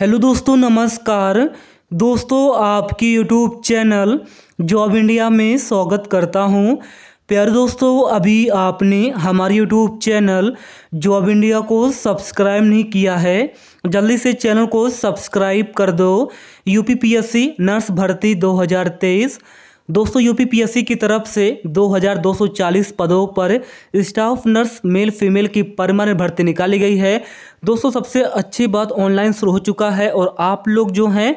hello दोस्तों नमस्कार दोस्तों आपकी यूट्यूब चैनल जॉब इंडिया में स्वागत करता हूं प्यारे दोस्तों अभी आपने हमारे यूट्यूब चैनल जॉब इंडिया को सब्सक्राइब नहीं किया है जल्दी से चैनल को सब्सक्राइब कर दो यूपीपीएससी नर्स भर्ती 2023 दोस्तों यूपीपीएससी की तरफ से 2240 पदों पर स्टाफ नर्स मेल फीमेल की परमानेंट भर्ती निकाली गई है दोस्तों सबसे अच्छी बात ऑनलाइन शुरू हो चुका है और आप लोग जो हैं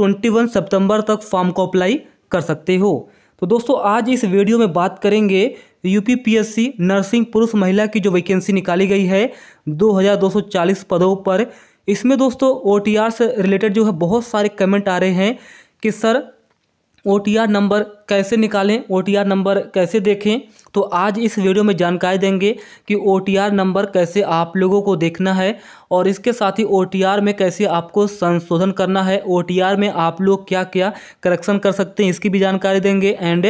21 सितंबर तक फॉर्म को अप्लाई कर सकते हो तो दोस्तों आज इस वीडियो में बात करेंगे यूपीपीएससी नर्सिंग पुरुष महिला की जो वैकेंसी निकाली गई है दो पदों पर इसमें दोस्तों ओ से रिलेटेड जो है बहुत सारे कमेंट आ रहे हैं कि सर ओ नंबर कैसे निकालें ओ नंबर कैसे देखें तो आज इस वीडियो में जानकारी देंगे कि ओ नंबर कैसे आप लोगों को देखना है और इसके साथ ही ओ में कैसे आपको संशोधन करना है ओ में आप लोग क्या क्या करेक्शन कर सकते हैं इसकी भी जानकारी देंगे एंड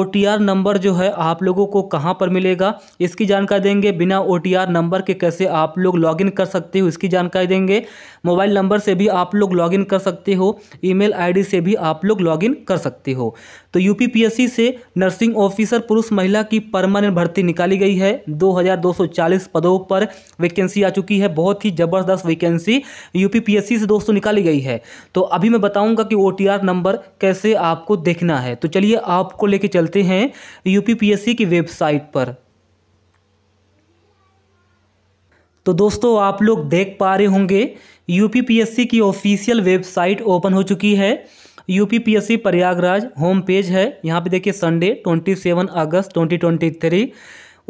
ओ नंबर जो है आप लोगों को कहाँ पर मिलेगा इसकी जानकारी देंगे बिना ओ नंबर के कैसे आप लोग लॉगिन कर सकते हो इसकी जानकारी देंगे मोबाइल नंबर से भी आप लोग लॉगिन कर सकते हो ईमेल आईडी से भी आप लोग लॉगिन कर सकते हो तो यू यूपीपीएससी से नर्सिंग ऑफिसर पुरुष महिला की परमानेंट भर्ती निकाली गई है 2240 पदों पर वैकेंसी आ चुकी है बहुत ही ज़बरदस्त वैकेंसी यूपीपीएससी से दोस्तों निकाली गई है तो अभी मैं बताऊंगा कि ओ नंबर कैसे आपको देखना है तो चलिए आपको लेके चलते हैं यूपीपीएससी की वेबसाइट पर तो दोस्तों आप लोग देख पा रहे होंगे यूपीपीएससी की ऑफिशियल वेबसाइट ओपन हो चुकी है यूपीपीएससी प्रयागराज होम पेज है यहाँ पे देखिए संडे 27 अगस्त 2023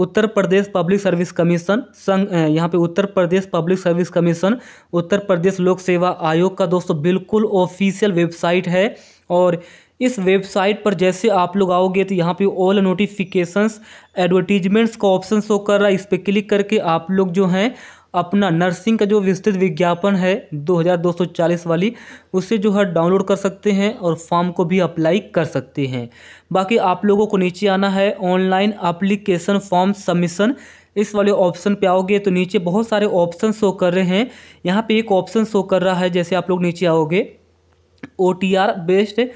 Uttar Pradesh public service commission संघ यहाँ पे Uttar Pradesh public service commission Uttar Pradesh लोक सेवा आयोग का दोस्तों बिल्कुल ऑफिशियल वेबसाइट है और इस वेबसाइट पर जैसे आप लोग आओगे तो यहाँ पे ऑल नोटिफिकेशंस एडवर्टीजमेंट्स का ऑप्शन शो कर रहा है इस पर क्लिक करके आप लोग जो हैं अपना नर्सिंग का जो विस्तृत विज्ञापन है 2240 वाली उसे जो है डाउनलोड कर सकते हैं और फॉर्म को भी अप्लाई कर सकते हैं बाकी आप लोगों को नीचे आना है ऑनलाइन अप्लीकेशन फॉर्म सबमिशन इस वाले ऑप्शन पे आओगे तो नीचे बहुत सारे ऑप्शन शो कर रहे हैं यहाँ पे एक ऑप्शन शो कर रहा है जैसे आप लोग नीचे आओगे ओ बेस्ड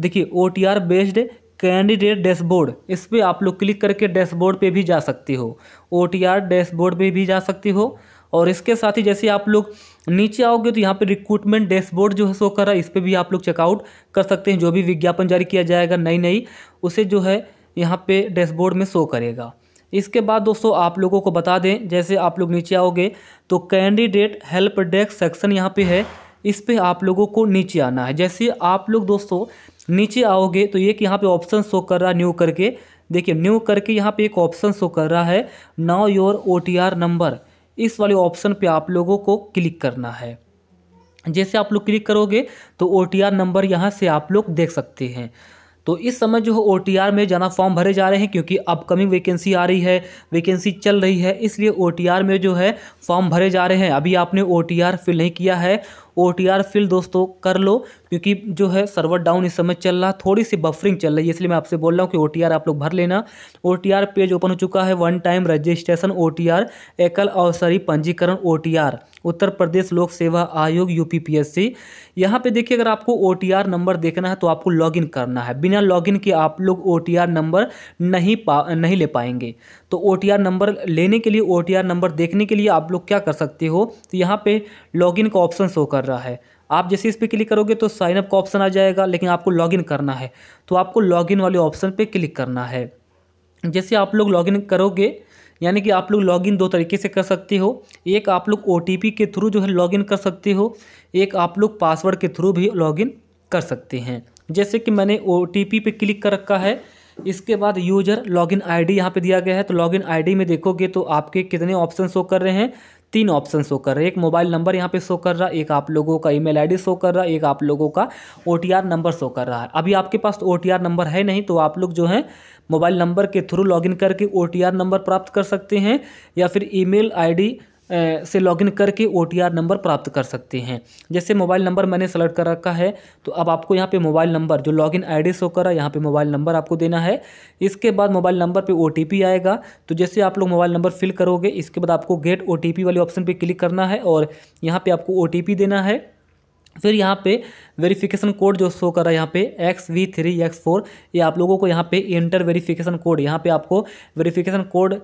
देखिए ओ बेस्ड कैंडिडेट डैशबोर्ड इस पर आप लोग क्लिक करके डैशबोर्ड पे भी जा सकते हो ओ टी आर डैशबोर्ड पे भी जा सकते हो और इसके साथ ही जैसे आप लोग नीचे आओगे तो यहाँ पे रिक्रूटमेंट डैशबोर्ड जो है शो कर रहा है इस पर भी आप लोग चेकआउट कर सकते हैं जो भी विज्ञापन जारी किया जाएगा नई नई उसे जो है यहाँ पे डैशबोर्ड में शो करेगा इसके बाद दोस्तों आप लोगों को बता दें जैसे आप लोग नीचे आओगे तो कैंडिडेट हेल्प डेस्क सेक्शन यहाँ पर है इस पर आप लोगों को नीचे आना है जैसे आप लोग दोस्तों नीचे आओगे तो एक यहाँ पर ऑप्शन शो कर रहा है न्यू करके देखिए न्यू करके यहाँ पे एक ऑप्शन शो कर रहा है now your O T R number इस वाले ऑप्शन पे आप लोगों को क्लिक करना है जैसे आप लोग क्लिक करोगे तो ओ नंबर यहाँ से आप लोग देख सकते हैं तो इस समय जो है ओ में जाना फॉर्म भरे जा रहे हैं क्योंकि अपकमिंग वैकेंसी आ रही है वैकेंसी चल रही है इसलिए ओ में जो है फॉर्म भरे जा रहे हैं अभी आपने ओ फिल नहीं किया है ओ टी आर फिल दोस्तों कर लो क्योंकि जो है सर्वर डाउन इस समय चल रहा है थोड़ी सी बफरिंग चल रही है इसलिए मैं आपसे बोल रहा हूँ कि ओ टी आर आप लोग भर लेना O T R page open हो चुका है one time registration O T R एकल अवसरी पंजीकरण ओ टी आर उत्तर प्रदेश लोक सेवा आयोग U P P S C यहाँ पर देखिए अगर आपको ओ टी आर नंबर देखना है तो आपको इन करना है बिना इन के आप लोग ओ टी आर नंबर नहीं पा नहीं ले पाएंगे तो ओ नंबर लेने के लिए ओ नंबर देखने के लिए आप लोग क्या कर सकते हो तो यहाँ पर लॉगिन का ऑप्शन शो कर रहा है आप जैसे इस पर क्लिक करोगे तो साइनअप का ऑप्शन आ जाएगा लेकिन आपको लॉगिन करना है तो आपको लॉगिन वाले ऑप्शन पर क्लिक करना है जैसे आप लोग लॉगिन करोगे यानी कि आप लोग लॉगिन दो तरीके से कर सकते हो एक आप लोग ओ के थ्रू जो है लॉगिन कर सकते हो एक आप लोग पासवर्ड के थ्रू भी लॉगिन कर सकते हैं जैसे कि मैंने ओ पे क्लिक कर रखा है इसके बाद यूजर लॉगिन आईडी यहाँ पे दिया गया है तो लॉगिन आईडी में देखोगे तो आपके कितने ऑप्शन शो कर रहे हैं तीन ऑप्शन शो कर रहे हैं एक मोबाइल नंबर यहाँ पे शो कर रहा है एक आप लोगों का ईमेल आईडी शो कर रहा है एक आप लोगों का ओ नंबर शो कर रहा है अभी आपके पास तो ओ नंबर है नहीं तो आप लोग जो है मोबाइल नंबर के थ्रू लॉगिन करके ओ नंबर प्राप्त कर सकते हैं या फिर ईमेल आईडी से लॉगिन करके ओ नंबर प्राप्त कर सकते हैं जैसे मोबाइल नंबर मैंने सेलेक्ट कर रखा है तो अब आपको यहाँ पे मोबाइल नंबर जो लॉगिन आईडी शो कर रहा है यहाँ पे मोबाइल नंबर आपको देना है इसके बाद मोबाइल नंबर पे ओ आएगा तो जैसे आप लोग मोबाइल नंबर फिल करोगे इसके बाद आपको गेट ओ वाले ऑप्शन पर क्लिक करना है और यहाँ पर आपको ओ देना है फिर यहाँ पे वेरिफिकेशन कोड जो शो कर रहा है यहाँ पे X V three X four ये आप लोगों को यहाँ पे इंटर वेरिफिकेशन कोड यहाँ पे आपको वेरिफिकेशन कोड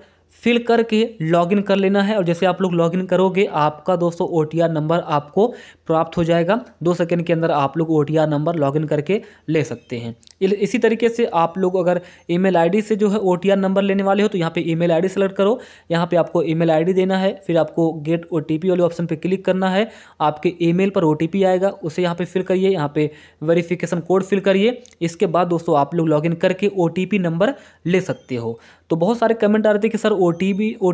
फिल करके लॉगिन कर लेना है और जैसे आप लोग लॉगिन करोगे आपका दोस्तों ओ नंबर आपको प्राप्त हो जाएगा दो सेकंड के अंदर आप लोग ओ नंबर लॉगिन करके ले सकते हैं इसी तरीके से आप लोग अगर ईमेल आईडी से जो है ओ नंबर लेने वाले हो तो यहाँ पे ईमेल आईडी सेलेक्ट करो यहाँ पे आपको ईमेल आईडी देना है फिर आपको गेट ओ वाले ऑप्शन पर क्लिक करना है आपके ई पर ओ आएगा उसे यहाँ पर फिल करिए यहाँ पर वेरीफ़िकेशन कोड फिल करिए इसके बाद दोस्तों आप लोग लॉगिन करके ओ नंबर ले सकते हो तो बहुत सारे कमेंट आ रहे थे कि सर ओ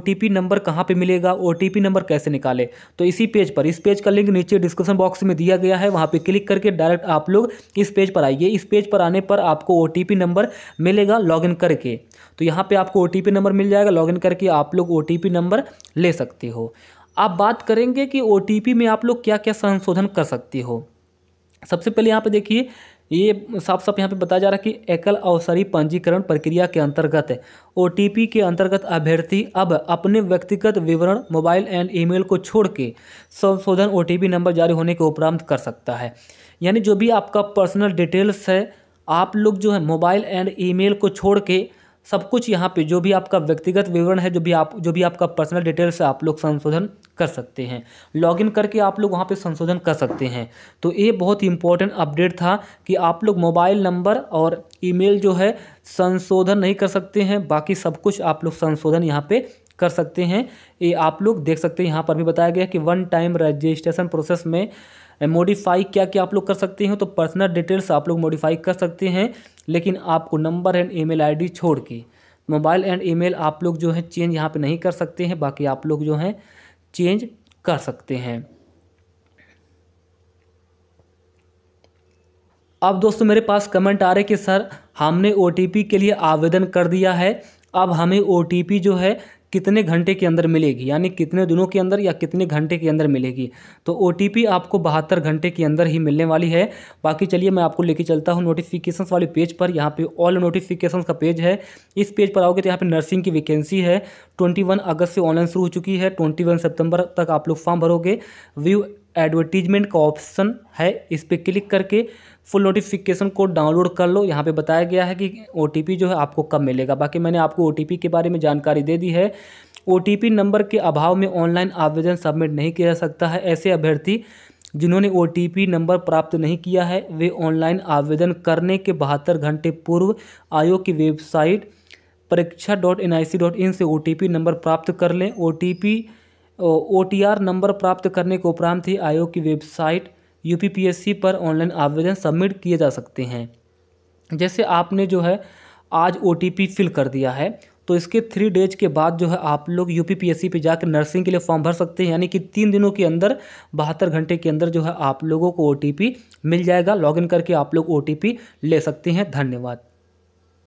टी नंबर कहाँ पर मिलेगा ओ नंबर कैसे निकाले तो इसी पेज पर इस पेज का लिंक नीचे डिस्क्रिप्शन बॉक्स में दिया गया है वहाँ पर क्लिक करके डायरेक्ट आप लोग इस पेज पर आइए इस पेज पर आने पर आपको ओ नंबर मिलेगा लॉगिन करके तो यहाँ पे आपको ओ नंबर मिल जाएगा लॉगिन करके आप लोग ओ नंबर ले सकते हो आप बात करेंगे कि ओ में आप लोग क्या क्या संशोधन कर सकते हो सबसे पहले यहाँ पर देखिए ये साफ साफ यहाँ पे बताया जा रहा है कि एकल अवसरी पंजीकरण प्रक्रिया के अंतर्गत ओ के अंतर्गत अभ्यर्थी अब अपने व्यक्तिगत विवरण मोबाइल एंड ईमेल को छोड़ के संशोधन ओ नंबर जारी होने के उपरांत कर सकता है यानी जो भी आपका पर्सनल डिटेल्स है आप लोग जो है मोबाइल एंड ईमेल को छोड़ के सब कुछ यहाँ पे जो भी आपका व्यक्तिगत विवरण है जो भी आप जो भी आपका पर्सनल डिटेल्स है आप लोग संशोधन कर सकते हैं लॉगिन करके आप लोग वहाँ पे संशोधन कर सकते हैं तो ये बहुत ही इंपॉर्टेंट अपडेट था कि आप लोग मोबाइल नंबर और ईमेल जो है संशोधन नहीं कर सकते हैं बाकी सब कुछ आप लोग संशोधन यहाँ पर कर सकते हैं ये आप लोग देख सकते हैं यहाँ पर भी बताया गया कि वन टाइम रजिस्ट्रेशन प्रोसेस में मॉडिफाई क्या क्या आप लोग कर सकते हैं तो पर्सनल डिटेल्स आप लोग मॉडिफाई कर सकते हैं लेकिन आपको नंबर एंड ईमेल आईडी छोड़ के मोबाइल एंड ईमेल आप लोग जो है चेंज यहाँ पे नहीं कर सकते हैं बाकी आप लोग जो हैं चेंज कर सकते हैं अब दोस्तों मेरे पास कमेंट आ रहे कि सर हमने ओ के लिए आवेदन कर दिया है अब हमें ओ जो है कितने घंटे के अंदर मिलेगी यानी कितने दिनों के अंदर या कितने घंटे के अंदर मिलेगी तो ओ आपको बहत्तर घंटे के अंदर ही मिलने वाली है बाकी चलिए मैं आपको लेके चलता हूँ नोटिफिकेशन वाले पेज पर यहाँ पे ऑल नोटिफिकेशन का पेज है इस पेज पर आओगे तो यहाँ पे नर्सिंग की वैकेंसी है ट्वेंटी अगस्त से ऑनलाइन शुरू हो चुकी है ट्वेंटी सितंबर तक आप लोग फॉर्म भरोगे व्यू एडवर्टीजमेंट का ऑप्शन है इस पर क्लिक करके फुल नोटिफिकेशन को डाउनलोड कर लो यहाँ पे बताया गया है कि ओ जो है आपको कब मिलेगा बाकी मैंने आपको ओ के बारे में जानकारी दे दी है ओ नंबर के अभाव में ऑनलाइन आवेदन सबमिट नहीं किया जा सकता है ऐसे अभ्यर्थी जिन्होंने ओ नंबर प्राप्त नहीं किया है वे ऑनलाइन आवेदन करने के बहत्तर घंटे पूर्व आयोग की website Pariksha dot N I C dot in से ओ नंबर प्राप्त कर लें O O T R number प्राप्त करने के उपरांत ही आयोग की website U P P S C पर ऑनलाइन आवेदन सबमिट किए जा सकते हैं जैसे आपने जो है आज ओ टी पी फिल कर दिया है तो इसके थ्री डेज के बाद जो है आप लोग U P P S C पर जाकर नर्सिंग के लिए फॉर्म भर सकते हैं यानी कि तीन दिनों के अंदर बहत्तर घंटे के अंदर जो है आप लोगों को ओ टी पी मिल जाएगा लॉग इन करके आप लोग ओ टी पी ले सकते हैं धन्यवाद